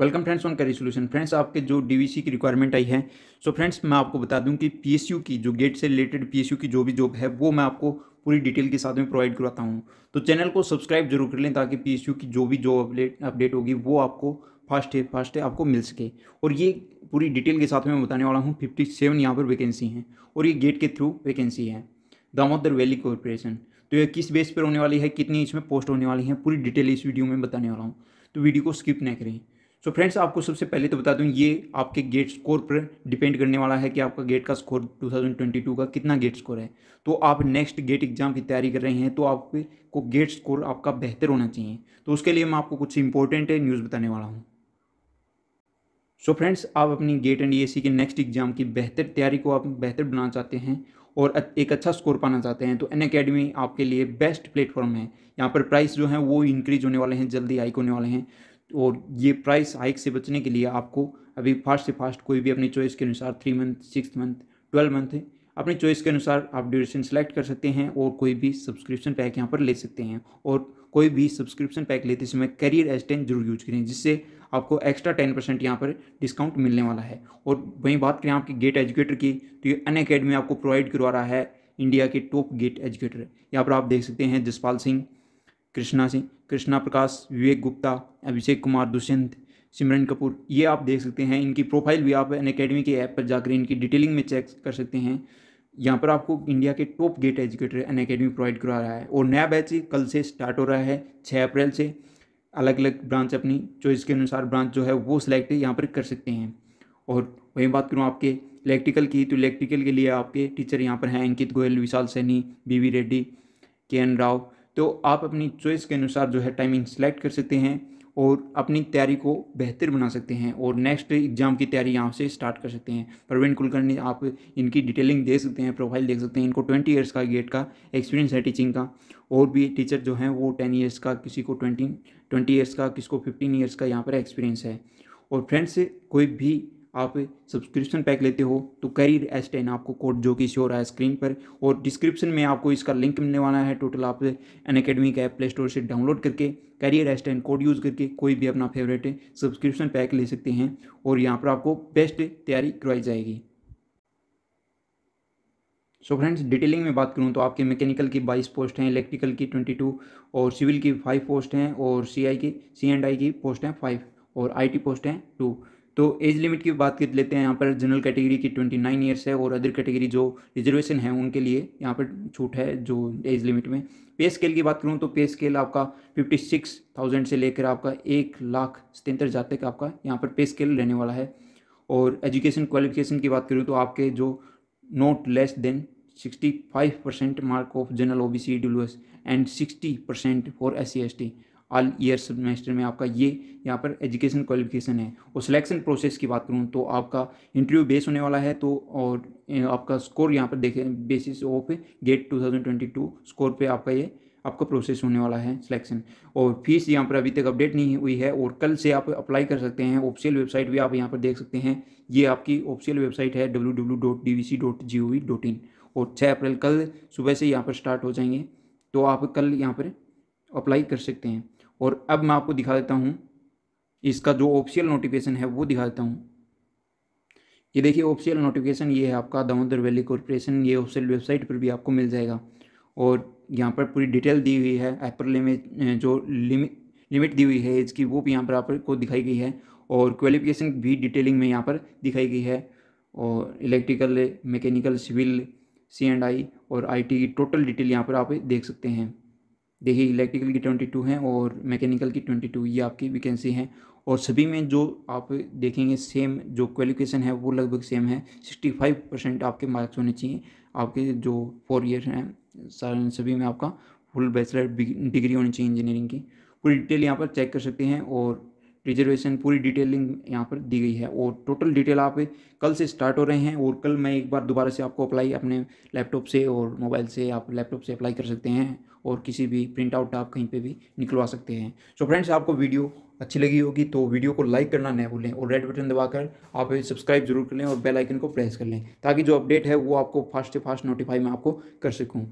welcome friends on करी solution friends आपके जो डीवीसी की रिक्वायरमेंट आई है सो so फ्रेंड्स मैं आपको बता दूं कि पीएसयू की जो गेट से रिलेटेड पीएसयू की जो भी जॉब है वो मैं आपको पूरी डिटेल के साथ में प्रोवाइड करवाता हूं तो चैनल को सब्सक्राइब जरूर कर लें ताकि पीएसयू की जो भी जॉब अपडेट अपडेट होगी वो आपको फास्ट है फास्ट है आपको मिल सके और ये पूरी डिटेल के साथ में बताने वाला हूँ फिफ्टी सेवन यहाँ पर वैकेंसी हैं और ये गेट के थ्रू वैकेंसी है दामोदर वैली कॉरपोरेशन तो ये किस बेस पर होने वाली है कितनी इसमें पोस्ट होने वाली है पूरी डिटेल इस वीडियो में बताने वाला हूँ तो वीडियो को स्किप ना करें सो so फ्रेंड्स आपको सबसे पहले तो बता दूं ये आपके गेट स्कोर पर डिपेंड करने वाला है कि आपका गेट का स्कोर 2022 का कितना गेट स्कोर है तो आप नेक्स्ट गेट एग्ज़ाम की तैयारी कर रहे हैं तो आपको गेट स्कोर आपका बेहतर होना चाहिए तो उसके लिए मैं आपको कुछ इंपॉर्टेंट न्यूज़ बताने वाला हूँ सो फ्रेंड्स आप अपनी गेट एंड ई के नेक्स्ट एग्ज़ाम की बेहतर तैयारी को आप बेहतर बनाना चाहते हैं और एक अच्छा स्कोर पाना चाहते हैं तो एन अकेडमी आपके लिए बेस्ट प्लेटफॉर्म है यहाँ पर प्राइस जो है वो इंक्रीज होने वाले हैं जल्दी हाइक होने वाले हैं और ये प्राइस हाइक से बचने के लिए आपको अभी फास्ट से फास्ट कोई भी अपनी चॉइस के अनुसार three month six month twelve month है अपनी चॉइस के अनुसार आप ड्यूरेशन सेलेक्ट कर सकते हैं और कोई भी सब्सक्रिप्शन पैक यहाँ पर ले सकते हैं और कोई भी सब्सक्रिप्शन पैक लेते समय करियर असिस्टेंट जरूर यूज करें जिससे आपको एक्स्ट्रा टेन परसेंट यहाँ पर डिस्काउंट मिलने वाला है और वहीं बात करें आपके गेट एजुकेटर की तो ये अन अकेडमी आपको प्रोवाइड करवा रहा है इंडिया के टॉप गेट एजुकेटर यहाँ पर आप देख सकते हैं जसपाल सिंह कृष्णा सिंह कृष्णा प्रकाश विवेक गुप्ता अभिषेक कुमार दुष्यंत सिमरन कपूर ये आप देख सकते हैं इनकी प्रोफाइल भी आप एन अकेडमी के ऐप पर जाकर इनकी डिटेलिंग में चेक कर सकते हैं यहाँ पर आपको इंडिया के top GATE educator Unacademy provide करा रहा है और नया बैच कल से स्टार्ट हो रहा है छः अप्रैल से अलग अलग ब्रांच अपनी चॉइस के अनुसार ब्रांच जो है वो सिलेक्ट यहाँ पर कर सकते हैं और वहीं बात करूँ आपके इलेक्ट्रिकल की तो इलेक्ट्रिकल के लिए आपके टीचर यहाँ पर हैं Ankit Goyal Vishal Saini B V Reddy K N Rao तो आप अपनी चॉइस के अनुसार जो है टाइमिंग सेलेक्ट कर सकते हैं और अपनी तैयारी को बेहतर बना सकते हैं और नेक्स्ट एग्जाम की तैयारी यहाँ से स्टार्ट कर सकते हैं प्रवीण कुलकर्णी आप इनकी डिटेलिंग देख सकते हैं प्रोफाइल देख सकते हैं इनको ट्वेंटी ईयर्स का गेट का एक्सपीरियंस है टीचिंग का और भी टीचर जो हैं वो टेन ईयर्स का किसी को ट्वेंटी ट्वेंटी ईयर्स का किसी को फिफ्टीन ईयर्स का यहाँ पर एक्सपीरियंस है और फ्रेंड्स कोई भी आप सब्सक्रिप्शन पैक लेते हो तो करियर एस टेन आपको कोड जो कि शो रहा है स्क्रीन पर और डिस्क्रिप्शन में आपको इसका लिंक मिलने वाला है टोटल आप एन अकेडमी का ऐप प्ले स्टोर से डाउनलोड करके career S ten code use करके कोई भी अपना फेवरेट सब्सक्रिप्शन पैक ले सकते हैं और यहाँ पर आपको बेस्ट तैयारी करवाई जाएगी सो फ्रेंड्स डिटेलिंग में बात करूँ तो आपके मैकेनिकल की बाईस पोस्ट हैं इलेक्ट्रिकल की ट्वेंटी टू और सिविल की फाइव पोस्ट हैं और सी आई की सी एंड आई की पोस्ट हैं फाइव और आई टी पोस्ट हैं टू तो एज लिमिट की बात कर लेते हैं यहाँ पर जनरल कैटेगरी की ट्वेंटी नाइन ईयर्स है और अदर कैटेगरी जो रिजर्वेशन है उनके लिए यहाँ पर छूट है जो एज लिमिट में पे स्केल की बात करूँ तो पे स्केल आपका फिफ्टी सिक्स थाउजेंड से लेकर आपका एक लाख सतहत्तर हज़ार तक आपका यहाँ पर पे स्केल रहने वाला है और एजुकेशन क्वालिफिकेशन की बात करूँ तो आपके जो not less than sixty five percent mark of general O B C W S and sixty percent for S C S T all year semester में आपका ये यहाँ पर एजुकेशन क्वालिफिकेशन है और सिलेक्शन प्रोसेस की बात करूँ तो आपका इंटरव्यू बेस होने वाला है तो और आपका स्कोर यहाँ पर देखें बेसिस ऑफ गेट 2022 स्कोर पे आपका ये आपका प्रोसेस होने वाला है सिलेक्शन और फीस यहाँ पर अभी तक अपडेट नहीं हुई है और कल से आप अप्लाई कर सकते हैं ऑफिशियल वेबसाइट भी आप यहाँ पर देख सकते हैं ये आपकी ऑफिशियल वेबसाइट है डब्ल्यू और छः अप्रैल कल सुबह से यहाँ पर स्टार्ट हो जाएंगे तो आप कल यहाँ पर अप्लाई कर सकते हैं और अब मैं आपको दिखा देता हूँ इसका जो ऑफिशियल नोटिफिकेशन है वो दिखा देता हूँ ये देखिए ऑफिशियल नोटिफिकेशन ये है आपका दामोदर वैली कॉरपोरेशन ये ऑफिशियल वेबसाइट पर भी आपको मिल जाएगा और यहाँ पर पूरी डिटेल दी हुई है एपर में जो लिमिट लिमिट दी हुई है एज की वो भी यहाँ पर आपको दिखाई गई है और क्वालिफिकेशन भी डिटेलिंग में यहाँ पर दिखाई गई है और electrical mechanical civil C and I और आई टी की टोटल डिटेल यहाँ पर आप देख सकते हैं देखिए इलेक्ट्रिकल की ट्वेंटी टू हैं और मैकेनिकल की ट्वेंटी टू ये आपकी वैकेंसी हैं और सभी में जो आप देखेंगे सेम जो क्वालिफिकेशन है वो लगभग सेम है सिक्सटी फाइव परसेंट आपके मार्क्स होने चाहिए आपके जो फोर ईयर हैं सभी में आपका फुल बैचलर डिग्री होनी चाहिए इंजीनियरिंग की पूरी डिटेल यहाँ पर चेक कर सकते हैं और रिजर्वेशन पूरी डिटेलिंग यहाँ पर दी गई है और टोटल डिटेल आप कल से स्टार्ट हो रहे हैं और कल मैं एक बार दोबारा से आपको अप्लाई अपने लैपटॉप से और मोबाइल से आप लैपटॉप से अप्लाई कर सकते हैं और किसी भी प्रिंट आउट आप कहीं पे भी निकलवा सकते हैं सो so फ्रेंड्स आपको वीडियो अच्छी लगी होगी तो वीडियो को लाइक करना न भूलें और रेड बटन दबाकर आप सब्सक्राइब जरूर कर लें और बेलाइकन को प्रेस कर लें ताकि जो अपडेट है वो आपको फास्ट से फास्ट नोटिफाई मैं आपको कर सकूँ